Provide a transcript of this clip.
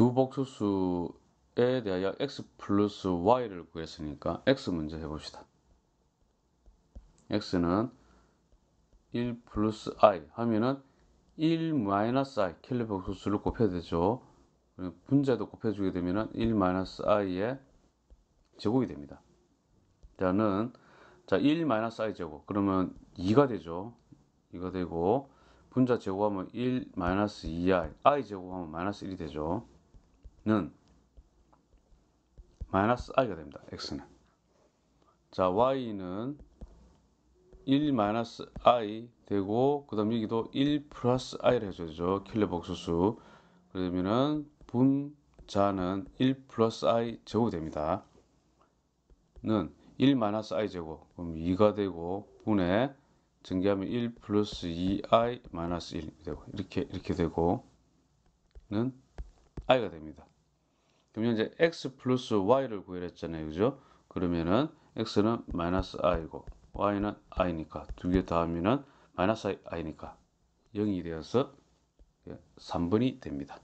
두 복수수에 대하여 x 플러스 y를 구했으니까 x 먼저 해봅시다. x는 1 플러스 i 하면은 1 마이너스 i 켈리 복수수를 곱해야 되죠. 분자도 곱해주게 되면은 1 마이너스 i의 제곱이 됩니다. 자는 자 1 마이너스 i 제곱 그러면 2가 되죠. 2가 되고 분자 제곱하면 1 마이너스 2i i 제곱하면 마이너스 1이 되죠. 는 마이너스 i가 됩니다. x는. 자, y는 1 마이너스 i 되고 그 다음 여기도 1 플러스 i를 해줘야죠. 킬레 복수수. 그러면은 분자는 1 플러스 i 제곱됩니다. 이는1 마이너스 i 제곱. 그럼 2가 되고 분에증기하면1 플러스 2i 마이너스 1 되고 이렇게 이렇게 되고 는 i가 됩니다. 그럼 현재 x 플러스 y를 구해냈잖아요. 그죠? 그러면은 x는 마이너스 i고 y는 i니까 두 개 더하면은 마이너스 i니까 0이 되어서 3분이 예, 됩니다.